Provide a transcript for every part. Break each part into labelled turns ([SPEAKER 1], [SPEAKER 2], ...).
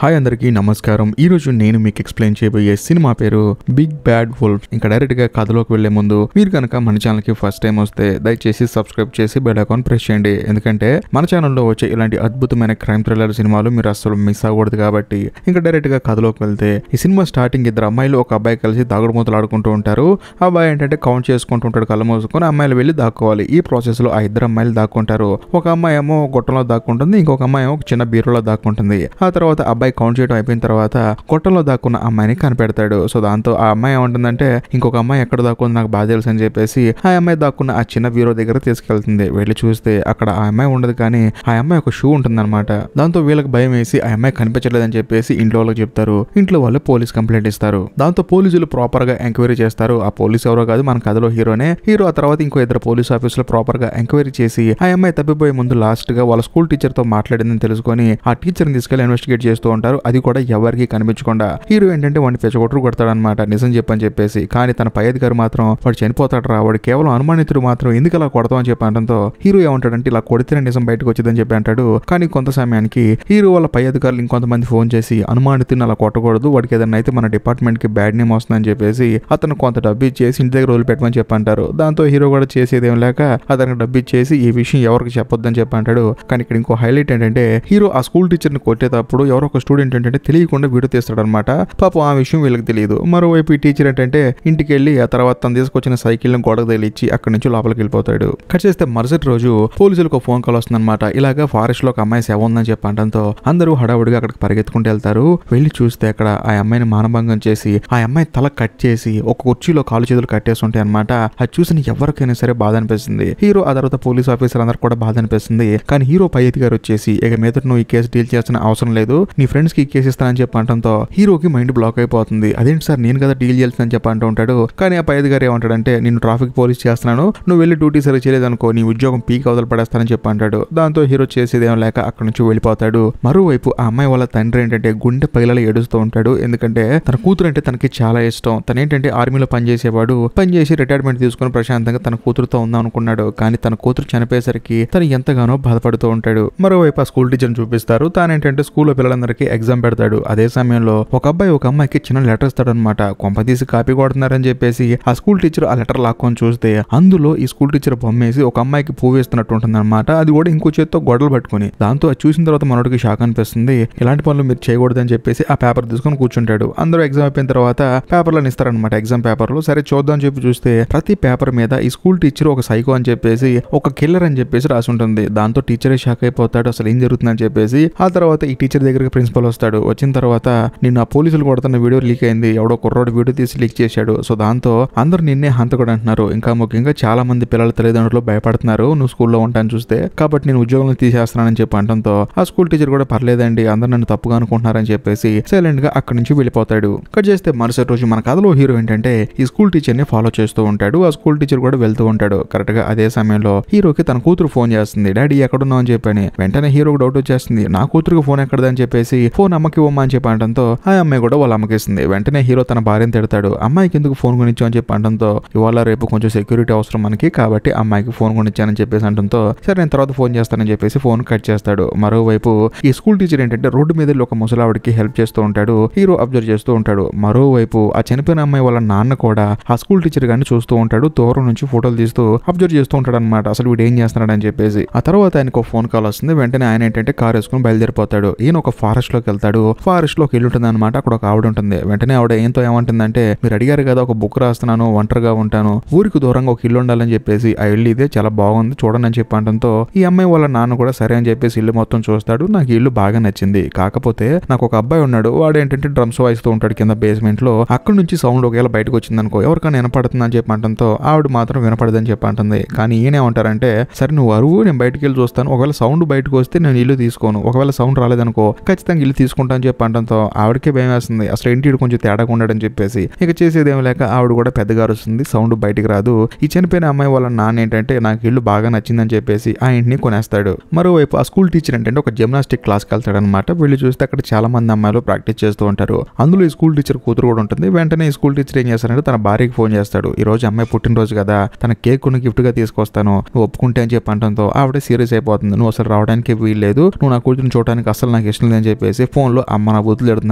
[SPEAKER 1] hi అందరికీ నమస్కారం ఈరోజు నేను మీకు ఎక్స్ప్లెయిన్ చేయబోయే సినిమా పేరు బిగ్ బ్యాడ్ వోల్ఫ్ ఇంకా డైరెక్ట్ గా కథలోకి వెళ్లే ముందు మీరు కనుక మన కి ఫస్ట్ టైం వస్తే దయచేసి సబ్స్క్రైబ్ చేసి బెల్ అకౌంట్ ప్రెస్ చేయండి ఎందుకంటే మన ఛానల్లో వచ్చే ఇలాంటి అద్భుతమైన క్రైమ్ థ్రిల్లర్ సినిమాలు మీరు అసలు మిస్ అవ్వకూడదు కాబట్టి ఇంకా డైరెక్ట్ గా కథలోకి వెళ్తే ఈ సినిమా స్టార్టింగ్ ఇద్దరు అమ్మాయిలు ఒక అబ్బాయి కలిసి దాగుడు మూతలు ఆడుకుంటూ ఉంటారు అబ్బాయి ఏంటంటే కౌంట్ చేసుకుంటూ ఉంటాడు కళ్ళ మూసుకొని అమ్మాయిలు వెళ్ళి దాక్కోవాలి ఈ ప్రాసెస్ లో ఆ ఇద్దరు అమ్మాయిలు దాక్కుంటారు ఒక అమ్మాయి ఏమో గొట్టంలో దాక్కుంటుంది ఇంకొక అమ్మాయి ఏమో చిన్న బీరులో దాక్కుంటుంది ఆ తర్వాత అబ్బాయి కౌంట్ చేయడం అయిపోయిన తర్వాత కొట్టలో దాక్కున్న అమ్మాయిని కనిపెడతాడు సో దాంతో ఆ అమ్మాయి ఏమంటుందంటే ఇంకొక అమ్మాయి ఎక్కడ దాక్కుంది నాకు బాగా తెలుసు అని చెప్పేసి ఆ అమ్మాయి దాక్కున్న ఆ చిన్న వీరో దగ్గర తీసుకెళ్తుంది వెళ్ళి చూస్తే అక్కడ ఆ అమ్మాయి ఉండదు కానీ ఆ అమ్మాయి ఒక షూ ఉంటుందన్నమాట దాంతో వీళ్ళకి భయం వేసి ఆ అమ్మాయి కనిపించలేదని చెప్పేసి ఇంట్లో వాళ్ళకి చెప్తారు ఇంట్లో వాళ్ళు పోలీస్ కంప్లైంట్ ఇస్తారు దాంతో పోలీసులు ప్రాపర్ గా ఎంక్వైరీ చేస్తారు ఆ పోలీస్ ఎవరో కాదు మన కథలో హీరోనే హీరో ఆ తర్వాత ఇంకో ఇద్దరు పోలీస్ ఆఫీసులు ప్రాపర్ గా ఎంక్వైరీ చేసి ఆ అమ్మాయి తప్పిపోయే ముందు లాస్ట్ గా వాళ్ళ స్కూల్ టీచర్ తో మాట్లాడిందని తెలుసుకొని ఆ టీచర్ని తీసుకెళ్లి ఇన్వెస్టిగేట్ చేస్తూ ఉంటారు అది కూడా ఎవరికి కనిపించకుండా హీరో ఏంటంటే వాడిని కొడతాడు అనమాట నిజం చెప్పని చెప్పేసి కానీ తన పై అధికారి మాత్రం వాడు చనిపోతాడు రా వాడు కేవలం అనుమానితుడు మాత్రం ఎందుకు అలా కొడతాం అని చెప్పి అనడంతో హీరో ఏమంటాడంటే ఇలా కొడితేనే నిజం బయటకు వచ్చిందని చెప్పి అంటాడు కానీ కొంత సమయానికి హీరో వాళ్ళ పై అధికారులు ఇంకొంతమంది ఫోన్ చేసి అనుమానితుని అలా కొట్టకూడదు వాడికి ఏదైనా అయితే మన డిపార్ట్మెంట్ కి బ్యాడ్ నేమ్ వస్తుందని చెప్పేసి అతను కొంత డబ్బు ఇచ్చేసి ఇంటి దగ్గర రోజులు పెట్టమని చెప్పంటారు దాంతో హీరో కూడా చేసేదేం లేక అతనికి డబ్బు ఇచ్చేసి ఈ విషయం ఎవరికి చెప్పొద్దని చెప్పి అంటాడు కానీ ఇక్కడ ఇంకో హైలైట్ ఏంటంటే హీరో ఆ స్కూల్ టీచర్ ని కొట్టేటప్పుడు ఎవరో ఒక స్టూడెంట్ ఏంటంటే తెలియకుండా వీడియో తీస్తాడనమాట పాపం ఆ విషయం వీళ్ళకి తెలియదు మరోవైపు ఈ టీచర్ ఏంటంటే ఇంటికి వెళ్ళి ఆ తర్వాత తను తీసుకొచ్చిన ని గోడకు తగిలిచ్చి అక్కడి నుంచి లోపలికి వెళ్ళిపోతాడు కట్ చేస్తే మరుసటి రోజు పోలీసులకు ఫోన్ కాల్ వస్తుందన్నమాట ఇలాగ ఫారెస్ట్ లో ఒక అమ్మాయి సేవ ఉందని చెప్పి అందరూ హడావుడిగా అక్కడికి పరిగెత్తుకుంటూ వెళ్తారు వెళ్ళి చూస్తే అక్కడ ఆ అమ్మాయిని మానభంగం చేసి ఆ అమ్మాయి తల కట్ చేసి ఒక కుర్చీలో కాలు చేతులు కట్టేసి ఉంటాయి అనమాట అది చూసిన ఎవరికైనా సరే బాధ అనిపిస్తుంది హీరో ఆ తర్వాత పోలీస్ ఆఫీసర్ అందరు కూడా బాధ అనిపిస్తుంది కానీ హీరో పై అధికారి వచ్చేసి ఇక మీద నువ్వు ఈ కేసు డీల్ చేయాల్సిన అవసరం లేదు నీ ఫ్రెండ్స్ కి ఇస్తానని చెప్పి అంటంతో హీరోకి మైండ్ బ్లాక్ అయిపోతుంది అదేంటి సార్ నేను కదా డీల్ చేయాల్సిన చెప్పి అంటూ ఉంటాడు కానీ ఆ పైది గారు ఏమంటాడంటే నేను ట్రాఫిక్ పోలీస్ చేస్తున్నాను నువ్వు వెళ్ళి డ్యూటీ చేయలేదు చేయలేదనుకో నీ ఉద్యోగం పీక్ అవతల పడేస్తానని చెప్పి అంటాడు దాంతో హీరో చేసేదేం లేక అక్కడ నుంచి వెళ్ళిపోతాడు మరోవైపు ఆ అమ్మాయి వాళ్ళ తండ్రి ఏంటంటే గుండె పగిలలు ఏడుస్తూ ఉంటాడు ఎందుకంటే తన కూతురు అంటే తనకి చాలా ఇష్టం ఏంటంటే ఆర్మీలో పనిచేసేవాడు పనిచేసి రిటైర్మెంట్ తీసుకుని ప్రశాంతంగా తన కూతురుతో ఉందాం అనుకున్నాడు కానీ తన కూతురు చనిపోయేసరికి తను ఎంతగానో బాధపడుతూ ఉంటాడు మరోవైపు ఆ స్కూల్ టీచర్ చూపిస్తారు తానేంటంటే స్కూల్లో పిల్లలందరికీ అబ్బాయికి ఎగ్జామ్ పెడతాడు అదే సమయంలో ఒక అబ్బాయి ఒక అమ్మాయికి చిన్న లెటర్ కొంప తీసి కాపీ కొడుతున్నారని చెప్పేసి ఆ స్కూల్ టీచర్ ఆ లెటర్ లాక్కొని చూస్తే అందులో ఈ స్కూల్ టీచర్ బొమ్మేసి ఒక అమ్మాయికి పువ్వు ఉంటుంది అనమాట అది కూడా ఇంకో చేతితో గొడవలు పట్టుకుని దాంతో అది చూసిన తర్వాత మనోడికి షాక్ అనిపిస్తుంది ఇలాంటి పనులు మీరు చేయకూడదని చెప్పేసి ఆ పేపర్ తీసుకొని కూర్చుంటాడు అందరూ ఎగ్జామ్ అయిపోయిన తర్వాత పేపర్లను ఇస్తారనమాట ఎగ్జామ్ పేపర్లు సరే చూద్దాం అని చెప్పి చూస్తే ప్రతి పేపర్ మీద ఈ స్కూల్ టీచర్ ఒక సైకో అని చెప్పేసి ఒక కిల్లర్ అని చెప్పేసి రాసి ఉంటుంది దాంతో టీచరే షాక్ అయిపోతాడు అసలు ఏం జరుగుతుందని చెప్పేసి ఆ తర్వాత ఈ టీచర్ దగ్గరికి ప్రిన్సిపల్ వస్తాడు వచ్చిన తర్వాత నిన్ను పోలీసులు కొడుతున్న వీడియో లీక్ అయింది ఎవడో కుర్రాడు వీడియో తీసి లీక్ చేశాడు సో దాంతో అందరు నిన్నే హంతకుడు అంటున్నారు ఇంకా ముఖ్యంగా చాలా మంది పిల్లల తల్లిదండ్రులు భయపడుతున్నారు నువ్వు స్కూల్లో ఉంటాను చూస్తే కాబట్టి నేను ఉద్యోగం తీసేస్తానని చెప్పి అంటంతో ఆ స్కూల్ టీచర్ కూడా పర్లేదండి అందరు నన్ను తప్పుగా అనుకుంటున్నారని చెప్పేసి సైలెంట్ గా అక్కడి నుంచి వెళ్ళిపోతాడు కట్ చేస్తే మరుసటి రోజు మన కథలో హీరో ఏంటంటే ఈ స్కూల్ టీచర్ ని ఫాలో చేస్తూ ఉంటాడు ఆ స్కూల్ టీచర్ కూడా వెళ్తూ ఉంటాడు కరెక్ట్ గా అదే సమయంలో హీరోకి తన కూతురు ఫోన్ చేస్తుంది డాడీ ఎక్కడున్నావు అని చెప్పని వెంటనే హీరోకి డౌట్ వచ్చేస్తుంది నా కూతురుకి ఫోన్ ఎక్కడదని చెప్పేసి చేసి ఫోన్ అమ్మకి ఇవ్వమ్మా అని చెప్పి అనడంతో ఆ అమ్మాయి కూడా వాళ్ళ అమ్మకిస్తుంది వెంటనే హీరో తన భార్యను తిడతాడు అమ్మాయికి ఎందుకు ఫోన్ కొనిచ్చా అని చెప్పి అనడంతో ఇవాళ రేపు కొంచెం సెక్యూరిటీ అవసరం మనకి కాబట్టి అమ్మాయికి ఫోన్ కొనిచ్చానని చెప్పేసి అనడంతో సరే నేను తర్వాత ఫోన్ చేస్తానని చెప్పేసి ఫోన్ కట్ చేస్తాడు మరోవైపు ఈ స్కూల్ టీచర్ ఏంటంటే రోడ్డు మీద ఒక ముసలావిడికి హెల్ప్ చేస్తూ ఉంటాడు హీరో అబ్జర్వ్ చేస్తూ ఉంటాడు మరోవైపు ఆ చనిపోయిన అమ్మాయి వాళ్ళ నాన్న కూడా ఆ స్కూల్ టీచర్ గాని చూస్తూ ఉంటాడు దూరం నుంచి ఫోటోలు తీస్తూ అబ్జర్వ్ చేస్తూ ఉంటాడు అనమాట అసలు వీడు ఏం చేస్తున్నాడు అని చెప్పేసి ఆ తర్వాత ఆయనకు ఫోన్ కాల్ వస్తుంది వెంటనే ఆయన ఏంటంటే కార్ వేసుకుని బయలుదేరిపోతాడు ఈయన ఒక ఫారెస్ట్ ఫారెస్ట్ లోకి వెళ్తాడు ఫారెస్ట్ లోకి ఉంటుంది అనమాట అక్కడ ఒక ఆవిడ ఉంటుంది వెంటనే ఆవిడ ఏంతో ఏమంటుందంటే మీరు అడిగారు కదా ఒక బుక్ రాస్తున్నాను ఒంటరిగా ఉంటాను ఊరికి దూరంగా ఒక ఇల్లు ఉండాలని చెప్పేసి ఆ ఇల్లు ఇదే చాలా బాగుంది చూడండి అని చెప్పి అంటంతో ఈ అమ్మాయి వాళ్ళ నాన్న కూడా సరే అని చెప్పేసి ఇల్లు మొత్తం చూస్తాడు నాకు ఇల్లు బాగా నచ్చింది కాకపోతే నాకు ఒక అబ్బాయి ఉన్నాడు వాడు ఏంటంటే డ్రమ్స్ వాయిస్తూ ఉంటాడు కింద బేస్మెంట్ లో అక్కడ నుంచి సౌండ్ ఒకవేళ బయటకు వచ్చింది అనుకో ఎవరికైనా వినపడుతుంది అని చెప్పి అనడంతో ఆవిడ మాత్రం వినపడదని చెప్పి అంటుంది కానీ ఈయనేమంటారంటే సరే నువ్వు అరువు నేను బయటకు వెళ్ళి చూస్తాను ఒకవేళ సౌండ్ బయటకు వస్తే నేను ఇల్లు తీసుకోను ఒకవేళ సౌండ్ రాలేదనుకో ఖచ్చితంగా ఖచ్చితంగా ఇల్లు తీసుకుంటా అని చెప్పి అంటంతో ఆవిడకే భయం వేస్తుంది అసలు ఇంటి కొంచెం తేడాగా ఉండడని చెప్పేసి ఇక ఏమి లేక ఆవిడ కూడా పెద్దగా వస్తుంది సౌండ్ బయటికి రాదు ఈ చనిపోయిన అమ్మాయి వాళ్ళ నాన్న ఏంటంటే నాకు ఇల్లు బాగా నచ్చిందని చెప్పేసి ఆ ఇంటిని కొనేస్తాడు మరోవైపు ఆ స్కూల్ టీచర్ ఏంటంటే ఒక జిమ్నాస్టిక్ క్లాస్కి వెళ్తాడనమాట వీళ్ళు చూస్తే అక్కడ చాలా మంది అమ్మాయిలు ప్రాక్టీస్ చేస్తూ ఉంటారు అందులో ఈ స్కూల్ టీచర్ కూతురు కూడా ఉంటుంది వెంటనే ఈ స్కూల్ టీచర్ ఏం చేస్తాడంటే తన భార్యకి ఫోన్ చేస్తాడు ఈ రోజు అమ్మాయి పుట్టినరోజు కదా తన కేక్ కొన్ని గిఫ్ట్గా తీసుకొస్తాను నువ్వు ఒప్పుకుంటే అని చెప్పి అంటంతో ఆవిడ సీరియస్ అయిపోతుంది నువ్వు అసలు రావడానికి వీల్లేదు నువ్వు నా కూతురు చూడడానికి అసలు నాకు ఇష్టం లేదని చెప్పి చెప్పేసి లో అమ్మ నా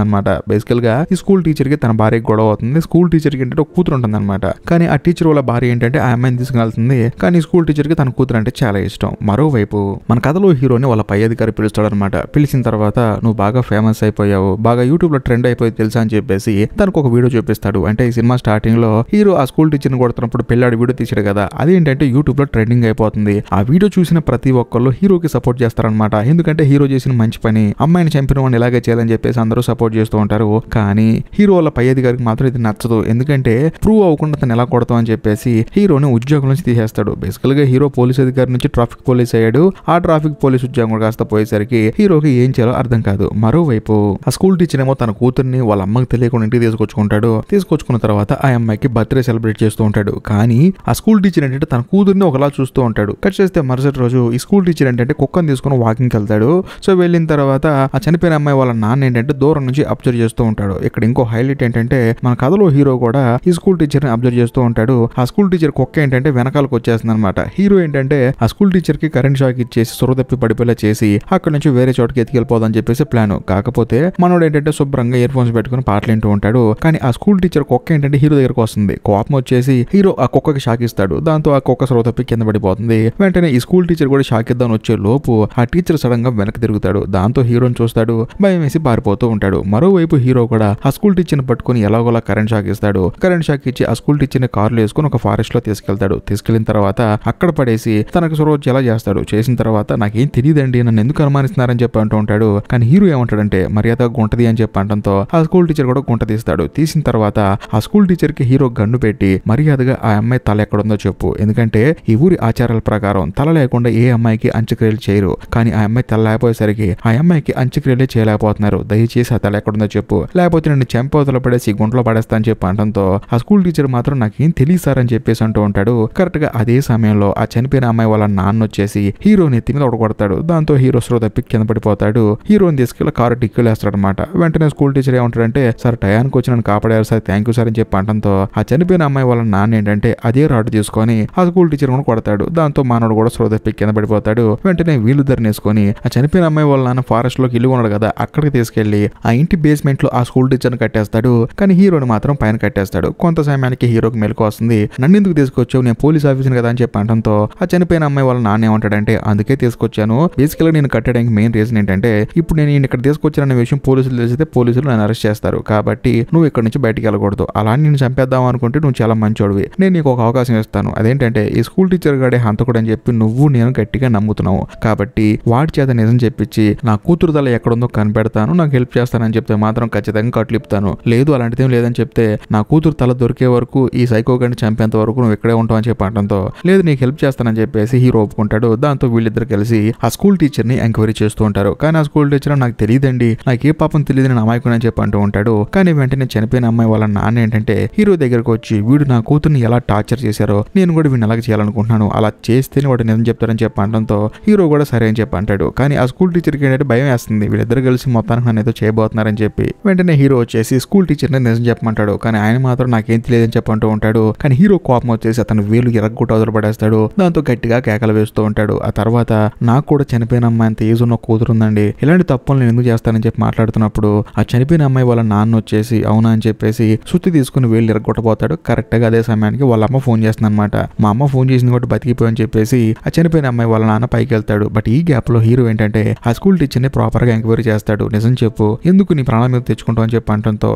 [SPEAKER 1] అనమాట బేసికల్ గా ఈ స్కూల్ టీచర్ కి తన భార్య గొడవ అవుతుంది స్కూల్ కి ఏంటంటే ఒక కూతురు అనమాట కానీ ఆ టీచర్ వాళ్ళ భార్య ఏంటంటే ఆ అమ్మాయిని తీసుకెళ్తుంది కానీ స్కూల్ టీచర్ కి తన కూతురు అంటే చాలా ఇష్టం మరోవైపు మన కథలో హీరోని వాళ్ళ పై అధికారి పిలుస్తాడు అనమాట పిలిచిన తర్వాత నువ్వు బాగా ఫేమస్ అయిపోయావు బాగా యూట్యూబ్ లో ట్రెండ్ అయిపోయి తెలుసా అని చెప్పేసి తనకు ఒక వీడియో చూపిస్తాడు అంటే ఈ సినిమా స్టార్టింగ్ లో హీరో ఆ స్కూల్ టీచర్ ని కొడుతున్నప్పుడు పిల్లాడు వీడియో తీసాడు కదా అదేంటంటే లో ట్రెండింగ్ అయిపోతుంది ఆ వీడియో చూసిన ప్రతి ఒక్కళ్ళు హీరోకి సపోర్ట్ చేస్తారనమాట ఎందుకంటే హీరో చేసిన మంచి పని అమ్మాయిని చంపిన వాడిని ఇలాగే చేయాలని చెప్పేసి అందరూ సపోర్ట్ చేస్తూ ఉంటారు కానీ హీరో వాళ్ళ పై అధికారికి మాత్రం ఇది నచ్చదు ఎందుకంటే ప్రూవ్ అవ్వకుండా తను ఎలా కొడతాం అని చెప్పేసి హీరోని ఉద్యోగం నుంచి తీసేస్తాడు బేసికల్ గా హీరో పోలీస్ అధికారి నుంచి ట్రాఫిక్ పోలీస్ అయ్యాడు ఆ ట్రాఫిక్ పోలీస్ ఉద్యోగం కాస్త పోయేసరికి హీరోకి ఏం చేయాలో అర్థం కాదు మరోవైపు ఆ స్కూల్ టీచర్ ఏమో తన కూతుర్ని వాళ్ళ అమ్మకి తెలియకుండా ఇంటికి తీసుకొచ్చుకుంటాడు తీసుకొచ్చుకున్న తర్వాత ఆ అమ్మాయికి బర్త్డే సెలబ్రేట్ చేస్తూ ఉంటాడు కానీ ఆ స్కూల్ టీచర్ ఏంటంటే తన కూతుర్ని ఒకలా చూస్తూ ఉంటాడు కట్ చేస్తే మరుసటి రోజు ఈ స్కూల్ టీచర్ ఏంటంటే కుక్కను తీసుకుని వాకింగ్కి వెళ్తాడు సో వెళ్ళిన తర్వాత ఆ చనిపోయిన చనిపోయిన అమ్మాయి వాళ్ళ నాన్న ఏంటంటే దూరం నుంచి అబ్జర్వ్ చేస్తూ ఉంటాడు ఇక్కడ ఇంకో హైలైట్ ఏంటంటే మన కథలో హీరో కూడా ఈ స్కూల్ టీచర్ ని అబ్జర్వ్ చేస్తూ ఉంటాడు ఆ స్కూల్ టీచర్ కుక్క ఏంటంటే వెనకాలకు వచ్చేస్తుంది అనమాట హీరో ఏంటంటే ఆ స్కూల్ టీచర్ కి కరెంట్ షాక్ ఇచ్చేసి సురదప్పి పడిపోయేలా చేసి అక్కడ నుంచి వేరే చోటకి ఎత్తుకెళ్ళిపోదని చెప్పేసి ప్లాన్ కాకపోతే మనోడు ఏంటంటే శుభ్రంగా ఇయర్ ఫోన్స్ పెట్టుకుని పాటలు వింటూ ఉంటాడు కానీ ఆ స్కూల్ టీచర్ కుక్క ఏంటంటే హీరో దగ్గరకు వస్తుంది కోపం వచ్చేసి హీరో ఆ కుక్కకి షాక్ ఇస్తాడు దాంతో ఆ కుక్క సురదప్పి కింద పడిపోతుంది వెంటనే ఈ స్కూల్ టీచర్ కూడా షాక్ ఇద్దామని వచ్చే లోపు ఆ టీచర్ సడన్ గా వెనక్కి తిరుగుతాడు దాంతో హీరోని చూస్తాడు భయం వేసి పారిపోతూ ఉంటాడు మరోవైపు హీరో కూడా ఆ స్కూల్ టీచర్ని పట్టుకుని ఎలాగోలా కరెంట్ షాక్ ఇస్తాడు కరెంట్ షాక్ ఇచ్చి ఆ స్కూల్ టీచర్ని కార్లు వేసుకుని ఒక ఫారెస్ట్ లో తీసుకెళ్తాడు తీసుకెళ్లిన తర్వాత అక్కడ పడేసి తనకు సురోజ్ ఎలా చేస్తాడు చేసిన తర్వాత నాకేం తెలియదండి నన్ను ఎందుకు అనుమానిస్తున్నారని చెప్పి అంటూ ఉంటాడు కానీ హీరో ఏమంటాడంటే మర్యాద గుంటది అని చెప్పి అంటంతో ఆ స్కూల్ టీచర్ కూడా గుంట తీస్తాడు తీసిన తర్వాత ఆ స్కూల్ టీచర్ కి హీరో గన్ను పెట్టి మర్యాదగా ఆ అమ్మాయి తల ఎక్కడుందో చెప్పు ఎందుకంటే ఈ ఊరి ఆచారాల ప్రకారం తల లేకుండా ఏ అమ్మాయికి అంచక్రియలు చేయరు కానీ ఆ అమ్మాయి తల లేకపోయేసరికి ఆ అమ్మాయికి అంచక్రియలు అంటే చేయలేకపోతున్నారు దయచేసి ఆ ఎక్కడుందో చెప్పు లేకపోతే నేను చంపవతల పడేసి గుంటలో పడేస్తా అని చెప్పి అనడంతో ఆ స్కూల్ టీచర్ మాత్రం నాకేం తెలియదు సార్ అని చెప్పేసి అంటూ ఉంటాడు కరెక్ట్ గా అదే సమయంలో ఆ చనిపోయిన అమ్మాయి వాళ్ళ నాన్న వచ్చేసి హీరో నెత్తి మీద ఒకడతాడు దాంతో హీరో స్లో తప్పి కింద పడిపోతాడు హీరోని తీసుకెళ్ళి కారు టిక్కులేస్తాడు అనమాట వెంటనే స్కూల్ టీచర్ ఏమంటాడంటే సార్ టయానికి వచ్చి నన్ను కాపాడారు సార్ థ్యాంక్ యూ సార్ అని చెప్పి అనడంతో ఆ చనిపోయిన అమ్మాయి వాళ్ళ నాన్న ఏంటంటే అదే రాడు తీసుకొని ఆ స్కూల్ టీచర్ కూడా కొడతాడు దాంతో మానవుడు కూడా స్లో తప్పి కింద పడిపోతాడు వెంటనే వీళ్ళు ధరనేసుకొని ఆ చనిపోయిన అమ్మాయి వాళ్ళ నాన్న ఫారెస్ట్ లోకి ఇల్లు కదా అక్కడికి తీసుకెళ్లి ఆ ఇంటి బేస్మెంట్ లో ఆ స్కూల్ టీచర్ కట్టేస్తాడు కానీ హీరోని మాత్రం పైన కట్టేస్తాడు కొంత సమయానికి హీరోకి మెలకు వస్తుంది నన్ను ఎందుకు తీసుకొచ్చావు నేను పోలీస్ ఆఫీసర్ కదా అని చెప్పి అనడంతో ఆ చనిపోయిన అమ్మాయి వాళ్ళ నాన్న ఏమంటాడంటే అందుకే తీసుకొచ్చాను బేసికల్ గా నేను కట్టడానికి మెయిన్ రీజన్ ఏంటంటే ఇప్పుడు నేను ఇక్కడ తీసుకొచ్చాననే విషయం పోలీసులు తెలిసితే పోలీసులు నన్ను అరెస్ట్ చేస్తారు కాబట్టి నువ్వు ఇక్కడ నుంచి బయటికి వెళ్ళకూడదు అలా నేను చంపేద్దాం అనుకుంటే నువ్వు చాలా మంచోడివి నేను నీకు ఒక అవకాశం ఇస్తాను అదేంటంటే ఈ స్కూల్ టీచర్ గాడే హంతకుడు అని చెప్పి నువ్వు నేను గట్టిగా నమ్ముతున్నావు కాబట్టి వాడి చేత నిజం చెప్పించి నా కూతురు తల ఎక్కడ ఉందో కనిపెడతాను నాకు హెల్ప్ చేస్తానని చెప్తే మాత్రం ఖచ్చితంగా కట్లిపుతాను లేదు అలాంటిదేం లేదని చెప్తే నా కూతురు తల దొరికే వరకు ఈ సైకో గండి చంపేంత వరకు నువ్వు ఇక్కడే ఉంటావు అని చెప్పి అనడంతో లేదు నీకు హెల్ప్ చేస్తానని చెప్పేసి హీరో ఒప్పుకుంటాడు దాంతో వీళ్ళిద్దరు కలిసి ఆ స్కూల్ టీచర్ ని ఎంక్వైరీ చేస్తూ ఉంటారు కానీ ఆ స్కూల్ టీచర్ నాకు తెలియదండి నాకు ఏ పాపం తెలియదు నేను అమాయకుని అని చెప్పి అంటూ ఉంటాడు కానీ వెంటనే చనిపోయిన అమ్మాయి వాళ్ళ నాన్న ఏంటంటే హీరో దగ్గరకు వచ్చి వీడు నా కూతుర్ని ఎలా టార్చర్ చేశారో నేను కూడా వీడిని అలాగే చేయాలనుకుంటున్నాను అలా చేస్తేనే వాడు నిజం చెప్తారని చెప్పి అంటంతో హీరో కూడా సరే అని చెప్పి అంటాడు కానీ ఆ స్కూల్ టీచర్కి ఏంటంటే భయం వేస్తుంది వీళ్ళ ఇద్దరు కలిసి మొత్తానికి నన్ను ఏదో చేయబోతున్నారని చెప్పి వెంటనే హీరో వచ్చేసి స్కూల్ టీచర్ని నిజం చెప్పమంటాడు కానీ ఆయన మాత్రం నాకేం తెలియదని చెప్పంటూ ఉంటాడు కానీ హీరో కోపం వచ్చేసి అతను వేలు ఎరగొట్ట వదిలిపడేస్తాడు దాంతో గట్టిగా కేకలు వేస్తూ ఉంటాడు ఆ తర్వాత నాకు కూడా చనిపోయిన అమ్మాయి అంత ఏజ్ ఉన్న ఉందండి ఇలాంటి తప్పులు నేను ఎందుకు చేస్తానని చెప్పి మాట్లాడుతున్నప్పుడు ఆ చనిపోయిన అమ్మాయి వాళ్ళ నాన్న వచ్చేసి అవునా అని చెప్పేసి సుత్తి తీసుకుని వీళ్ళు ఎరగొట్టబోతాడు గా అదే సమయానికి వాళ్ళ అమ్మ ఫోన్ చేస్తుంది అనమాట మా అమ్మ ఫోన్ చేసింది కూడా బతికిపోయని చెప్పేసి ఆ చనిపోయిన అమ్మాయి వాళ్ళ నాన్న పైకి వెళ్తాడు బట్ ఈ గ్యాప్ లో హీరో ఏంటంటే ఆ స్కూల్ టీచర్ ని ప్రాపర్ గా ఎంక్వైరీ ఎంక్వైరీ చేస్తాడు నిజం చెప్పు ఎందుకు నీ ప్రాణం మీద తెచ్చుకుంటావు అని చెప్పి అంటంతో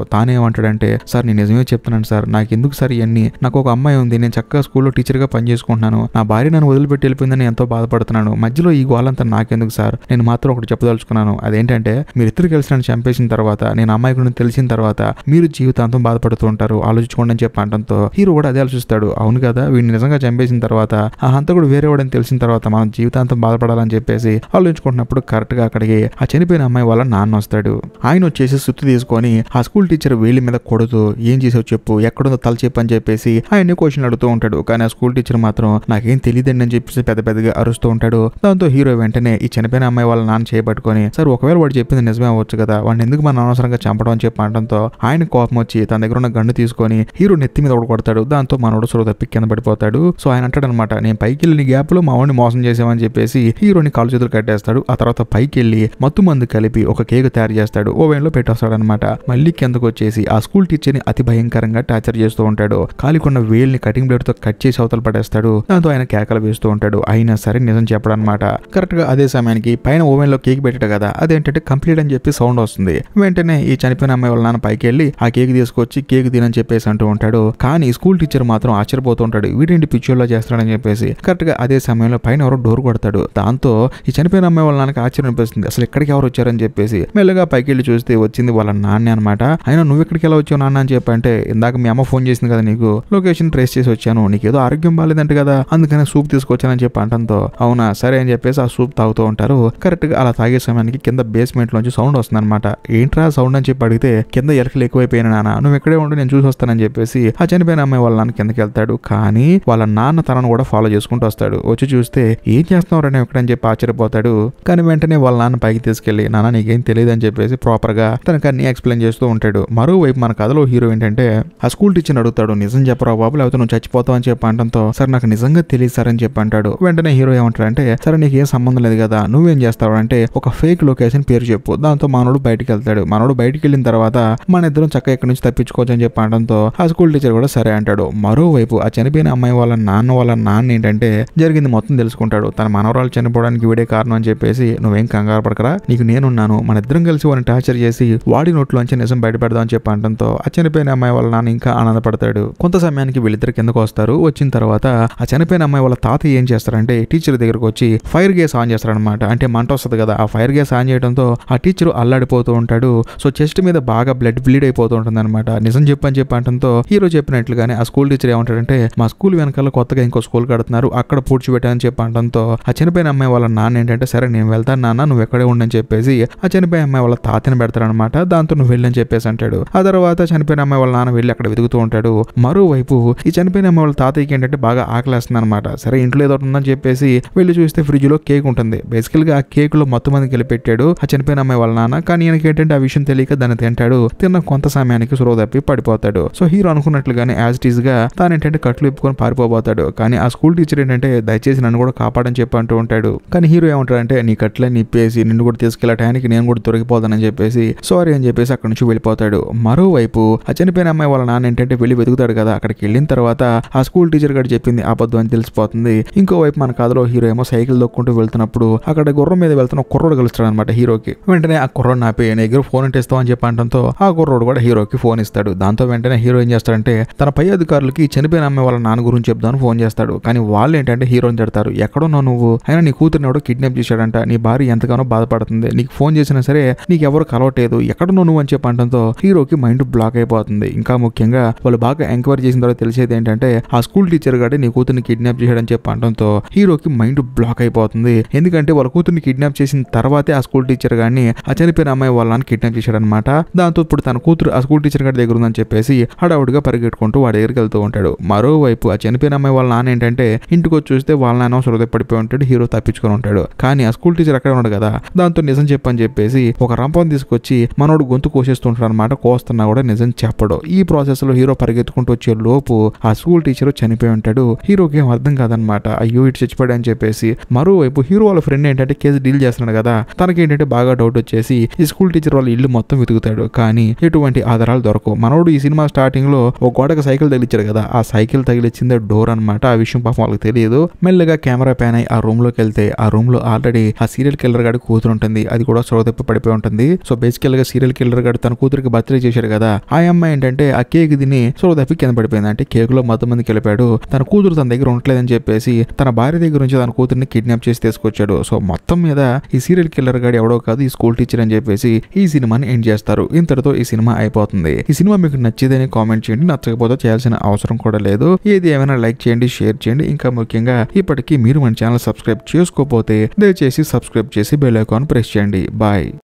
[SPEAKER 1] అంటాడంటే సార్ నేను నిజమే చెప్తున్నాను సార్ నాకు ఎందుకు సార్ ఇవన్నీ నాకు ఒక అమ్మాయి ఉంది నేను చక్కగా స్కూల్లో టీచర్గా పనిచేసుకుంటున్నాను నా భార్య నన్ను వదిలిపెట్టి వెళ్ళిపోయిందని ఎంతో బాధపడుతున్నాను మధ్యలో ఈ గోలంతా నాకెందుకు సార్ నేను మాత్రం ఒకటి చెప్పదలుచుకున్నాను అదేంటంటే మీరు ఇద్దరు కలిసి నన్ను చంపేసిన తర్వాత నేను అమ్మాయి గురించి తెలిసిన తర్వాత మీరు జీవితాంతం బాధపడుతూ ఉంటారు ఆలోచించుకోండి అని చెప్పి అంటంతో హీరో కూడా అదే ఆలోచిస్తాడు అవును కదా వీడిని నిజంగా చంపేసిన తర్వాత ఆ హంతకుడు వాడని తెలిసిన తర్వాత మనం జీవితాంతం బాధపడాలని చెప్పేసి ఆలోచించుకుంటున్నప్పుడు కరెక్ట్గా అక్కడికి ఆ చనిపోయిన అమ్మాయి వాళ్ళ నాన్న వస్తాడు ఆయన వచ్చేసి సుత్తి తీసుకొని ఆ స్కూల్ టీచర్ వేలి మీద కొడుతూ ఏం చేసావు చెప్పు ఎక్కడుందో తల చెప్పు అని చెప్పేసి ఆయన్ని క్వశ్చన్ అడుగుతూ ఉంటాడు కానీ ఆ స్కూల్ టీచర్ మాత్రం నాకేం తెలియదండి అని చెప్పేసి పెద్ద పెద్దగా అరుస్తూ ఉంటాడు దాంతో హీరో వెంటనే ఈ చనిపోయిన అమ్మాయి వాళ్ళ నాన్న చేపట్టుకొని సార్ ఒకవేళ వాడు చెప్పింది నిజమే అవ్వచ్చు కదా వాడిని ఎందుకు మన అనవసరంగా చంపడం అని చెప్పి అనడంతో ఆయన కోపం వచ్చి తన దగ్గర ఉన్న గన్ను తీసుకొని హీరో నెత్తి మీద ఒకటి కొడతాడు దాంతో మనోడు సురో తప్పి కింద పడిపోతాడు సో ఆయన అంటాడు అనమాట నేను పైకి వెళ్ళిన గ్యాప్ లో మా వాడిని మోసం చేసామని చెప్పేసి హీరోని కాలు చేతులు కట్టేస్తాడు ఆ తర్వాత పైకి వెళ్ళి మత్తు మందు కలిపి కలిపి ఒక కేక్ తయారు చేస్తాడు ఓవెన్ ఓవెన్లో అనమాట మళ్ళీ కిందకు వచ్చేసి ఆ స్కూల్ టీచర్ ని అతి భయంకరంగా టార్చర్ చేస్తూ ఉంటాడు కాలికున్న వేల్ని కటింగ్ తో కట్ చేసి అవతల పడేస్తాడు దాంతో ఆయన కేకలు వేస్తూ ఉంటాడు అయినా సరే నిజం చెప్పడం అనమాట కరెక్ట్ గా అదే సమయానికి పైన ఓవెన్ లో కేక్ పెట్టాడు కదా అదేంటంటే కంప్లీట్ అని చెప్పి సౌండ్ వస్తుంది వెంటనే ఈ చనిపోయిన అమ్మాయి వాళ్ళ నాన్న పైకి వెళ్ళి ఆ కేక్ తీసుకొచ్చి కేక్ తినని చెప్పేసి అంటూ ఉంటాడు కానీ స్కూల్ టీచర్ మాత్రం ఆశ్చర్యపోతూ ఉంటాడు వీటింటి పిచ్చోర్ లో చేస్తాడని చెప్పేసి కరెక్ట్ గా అదే సమయంలో పైన ఎవరో డోర్ కొడతాడు దాంతో ఈ చనిపోయిన అమ్మాయి వాళ్ళ నాన్నకి ఆశ్చర్యం అనిపిస్తుంది అసలు ఎక్కడికి ఎవరు వచ్చారని అని చెప్పేసి మెల్లగా పైకి వెళ్ళి చూస్తే వచ్చింది వాళ్ళ నాన్న అనమాట అయినా నువ్వు ఇక్కడికి ఎలా వచ్చావు నాన్న అని చెప్పంటే ఇందాక మీ అమ్మ ఫోన్ చేసింది కదా నీకు లొకేషన్ ట్రేస్ చేసి వచ్చాను నీకేదో ఆరోగ్యం బాగాలేదంట కదా అందుకని సూప్ తీసుకొచ్చానని చెప్పి అంటంతో అవునా సరే అని చెప్పేసి ఆ సూప్ తాగుతూ ఉంటారు కరెక్ట్ గా అలా తాగే సమయానికి కింద బేస్మెంట్ లోంచి సౌండ్ వస్తుంది అనమాట ఏంట్రా సౌండ్ అని చెప్పి అడిగితే కింద ఎలకలు ఎక్కువైపోయిన నాన్న నువ్వు ఇక్కడే ఉండి నేను చూసి వస్తానని చెప్పేసి ఆ చనిపోయిన అమ్మాయి వాళ్ళ నాన్న కిందకి వెళ్తాడు కానీ వాళ్ళ నాన్న తనను కూడా ఫాలో చేసుకుంటూ వస్తాడు వచ్చి చూస్తే ఏం చేస్తున్నావు నేను ఇక్కడ అని చెప్పి ఆశ్చర్యపోతాడు కానీ వెంటనే వాళ్ళ నాన్న పైకి తీసుకెళ్లి నాన్న నీకేం తెలియదు అని చెప్పేసి ప్రాపర్గా తనకు అన్ని ఎక్స్ప్లెయిన్ చేస్తూ ఉంటాడు మరోవైపు మన కథలో హీరో ఏంటంటే ఆ స్కూల్ టీచర్ అడుగుతాడు నిజం చెప్పరా బాబు లేకపోతే నువ్వు చచ్చిపోతావు అని చెప్పి అనడంతో నాకు నిజంగా తెలియదు సార్ అని చెప్పి అంటాడు వెంటనే హీరో అంటే సరే నీకు ఏం సంబంధం లేదు కదా నువ్వేం చేస్తావు అంటే ఒక ఫేక్ లొకేషన్ పేరు చెప్పు దాంతో మానవుడు బయటకు వెళ్తాడు మానవుడు బయటకు వెళ్ళిన తర్వాత మన ఇద్దరం చక్కగా ఎక్కడి నుంచి తప్పించుకోవచ్చు అని చెప్పి అంటంతో ఆ స్కూల్ టీచర్ కూడా సరే అంటాడు మరోవైపు ఆ చనిపోయిన అమ్మాయి వాళ్ళ నాన్న వాళ్ళ నాన్న ఏంటంటే జరిగింది మొత్తం తెలుసుకుంటాడు తన మనవరాలు చనిపోవడానికి వీడే కారణం అని చెప్పేసి నువ్వేం కంగారు పడకరా నీకు నేను ఉన్నాను మన ఇద్దరం కలిసి వాడిని టార్చర్ చేసి వాడి నోట్లోంచి నిజం బయటపెడదామని చెప్పి అనడంతో ఆ చనిపోయిన అమ్మాయి వాళ్ళ నాన్న ఇంకా ఆనందపడతాడు కొంత సమయానికి వీళ్ళిద్దరు కిందకు వస్తారు వచ్చిన తర్వాత ఆ చనిపోయిన అమ్మాయి వాళ్ళ తాత ఏం చేస్తారంటే టీచర్ దగ్గరకు వచ్చి ఫైర్ గేస్ ఆన్ చేస్తారనమాట అంటే మంట వస్తుంది కదా ఆ ఫైర్ గేస్ ఆన్ చేయడంతో ఆ టీచర్ అల్లాడిపోతూ ఉంటాడు సో చెస్ట్ మీద బాగా బ్లడ్ బ్లీడ్ అయిపోతూ ఉంటుంది అనమాట నిజం చెప్పని చెప్పి అంటంతో హీరో చెప్పినట్లుగానే ఆ స్కూల్ టీచర్ ఏమంటాడంటే మా స్కూల్ వెనకాల కొత్తగా ఇంకో స్కూల్ కడుతున్నారు అక్కడ పూడ్చిపెట్టానని చెప్పి అనడంతో ఆ చనిపోయిన అమ్మాయి వాళ్ళ నాన్న ఏంటంటే సరే నేను వెళ్తాను నాన్న నువ్వు ఎక్కడే ఉండని చెప్పేసి ఆ చనిపోయిన అమ్మాయి వాళ్ళ తాతని పెడతారనమాట దాంతో నువ్వు వెళ్ళని చెప్పేసి అంటాడు ఆ తర్వాత చనిపోయిన అమ్మాయి వాళ్ళ నాన్న వెళ్ళి అక్కడ వెతుకుతూ ఉంటాడు మరోవైపు ఈ చనిపోయిన అమ్మాయి వాళ్ళ తాతయ్యకి ఏంటంటే బాగా ఆకలేస్తుంది అనమాట సరే ఇంట్లో ఏదో ఉందని చెప్పేసి వెళ్ళి చూస్తే ఫ్రిడ్జ్ లో కేక్ ఉంటుంది బేసికల్ గా ఆ కేక్ లో మొత్తం మంది వెళ్ళి పెట్టాడు ఆ చనిపోయిన అమ్మాయి వాళ్ళ నాన్న కానీ ఈయనకి ఏంటంటే ఆ విషయం తెలియక దాన్ని తింటాడు తిన్న కొంత సమయానికి సురవ తప్పి పడిపోతాడు సో హీరో అనుకున్నట్లుగానే యాజ్ ఇట్ ఈస్ గా తాను ఏంటంటే కట్లు ఇప్పుకొని పారిపోతాడు కానీ ఆ స్కూల్ టీచర్ ఏంటంటే దయచేసి నన్ను కూడా కాపాడని చెప్పి అంటూ ఉంటాడు కానీ హీరో అంటే నీ కట్లని నిప్పేసి నిన్ను కూడా తీసుకెళ్ళే టయానికి నేను కూడా తొరిగిపోతానని చెప్పేసి సారీ అని చెప్పేసి అక్కడి నుంచి వెళ్ళిపోతాడు మరోవైపు ఆ చనిపోయిన అమ్మాయి వాళ్ళ నాన్న ఏంటంటే వెళ్ళి వెతుకుతాడు కదా అక్కడికి వెళ్ళిన తర్వాత ఆ స్కూల్ టీచర్ గారు చెప్పింది అబద్ధం అని తెలిసిపోతుంది ఇంకోవైపు మన కథలో హీరో ఏమో సైకిల్ దొక్కుంటూ వెళ్తున్నప్పుడు అక్కడ గుర్రం మీద వెళ్తున్న కుర్రోడు కలుస్తాడు అనమాట హీరోకి వెంటనే ఆ కుర్రోడు నాపి నీ ఫోన్ అంటే ఇస్తావు అని చెప్పి అంటంతో ఆ కుర్రోడు కూడా హీరోకి ఫోన్ ఇస్తాడు దాంతో వెంటనే హీరో ఏం చేస్తాడంటే తన పై అధికారులకి చనిపోయిన అమ్మాయి వాళ్ళ నాన్న గురించి చెప్దామని ఫోన్ చేస్తాడు కానీ వాళ్ళు ఏంటంటే హీరోని తిడతారు ఎక్కడున్నావు నువ్వు అయినా నీ కూతురిని ఎవడో కిడ్నాప్ చేశాడంట నీ భార్య ఎంతగానో బాధపడుతుంది నీకు ఫోన్ చేసినా సరే నీకెవరు కలవట్లేదు ఎక్కడ నువ్వు అని చెప్పి అనడంతో హీరోకి మైండ్ బ్లాక్ అయిపోతుంది ఇంకా ముఖ్యంగా వాళ్ళు బాగా ఎంక్వైరీ చేసిన తర్వాత తెలిసేది ఏంటంటే ఆ స్కూల్ టీచర్ గారి నీ కూతుర్ని కిడ్నాప్ చేశాడని చెప్పి అనడంతో హీరోకి మైండ్ బ్లాక్ అయిపోతుంది ఎందుకంటే వాళ్ళ కూతుర్ని కిడ్నాప్ చేసిన తర్వాతే ఆ స్కూల్ టీచర్ గారిని ఆ చనిపోయిన అమ్మాయి వాళ్ళని కిడ్నాప్ చేశాడనమాట దాంతో ఇప్పుడు తన కూతురు ఆ స్కూల్ టీచర్ గారి దగ్గర ఉందని చెప్పేసి హడావుడిగా పరిగెట్టుకుంటూ వాడి దగ్గరికి వెళ్తూ ఉంటాడు మరోవైపు ఆ చనిపోయిన అమ్మాయి వాళ్ళ నాన్న ఏంటంటే ఇంటికి వచ్చి చూస్తే వాళ్ళ నాన్న హృదయ పడిపోయి ఉంటాడు హీరో తప్పించుకొని ఉంటాడు కానీ ఆ స్కూల్ టీచర్ అక్కడ ఉన్నాడు కదా దాంతో నిజం చెప్పి అని చెప్పేసి ఒక రంపం తీసుకొచ్చి మనోడు గొంతు కోసేస్తుంటాడు అనమాట కోస్తున్నా కూడా నిజం చెప్పడు ఈ ప్రాసెస్ లో హీరో పరిగెత్తుకుంటూ వచ్చే లోపు ఆ స్కూల్ టీచర్ చనిపోయి ఉంటాడు హీరోకి ఏం అర్థం కాదనమాట అయ్యో ఇటు చచ్చిపోయాడు అని చెప్పేసి మరోవైపు హీరో వాళ్ళ ఫ్రెండ్ ఏంటంటే కేసు డీల్ చేస్తున్నాడు కదా తనకి ఏంటంటే బాగా డౌట్ వచ్చేసి ఈ స్కూల్ టీచర్ వాళ్ళ ఇల్లు మొత్తం వెతుకుతాడు కానీ ఎటువంటి ఆధారాలు దొరకవు మనోడు ఈ సినిమా స్టార్టింగ్ లో ఒక గోడకు సైకిల్ తగిలిచ్చాడు కదా ఆ సైకిల్ తగిలిచ్చిందే డోర్ అనమాట ఆ విషయం పాపం వాళ్ళకి తెలియదు మెల్లగా కెమెరా ప్యాన్ అయి ఆ రూమ్ లోకి వెళ్తే ఆ రూమ్ లో ఆల్రెడీ ఆ సీరియల్ కిల్లర్ గాడి కూతురు ఉంటుంది అది కూడా కూడా సోదెప్పి పడిపోయి ఉంటుంది సో బేసికల్ గా సీరియల్ కిల్లర్ గారు తన కూతురికి బర్త్డే చేశారు కదా ఆ అమ్మాయి ఏంటంటే ఆ కేక్ దిని సోదెప్పి కింద పడిపోయింది అంటే కేక్ లో మంది కలిపాడు తన కూతురు తన దగ్గర అని చెప్పేసి తన భార్య దగ్గర నుంచి తన కూతురిని కిడ్నాప్ చేసి తీసుకొచ్చాడు సో మొత్తం మీద ఈ సీరియల్ కిల్లర్ గాడు ఎవడో కాదు ఈ స్కూల్ టీచర్ అని చెప్పేసి ఈ సినిమాని ఎండ్ చేస్తారు ఇంతటితో ఈ సినిమా అయిపోతుంది ఈ సినిమా మీకు నచ్చేదని కామెంట్ చేయండి నచ్చకపోతే చేయాల్సిన అవసరం కూడా లేదు ఏది ఏమైనా లైక్ చేయండి షేర్ చేయండి ఇంకా ముఖ్యంగా ఇప్పటికీ మీరు మన ఛానల్ సబ్స్క్రైబ్ చేసుకోకపోతే దయచేసి సబ్స్క్రైబ్ చేసి బెల్ ఐకాన్ ప్రెస్ చేయండి by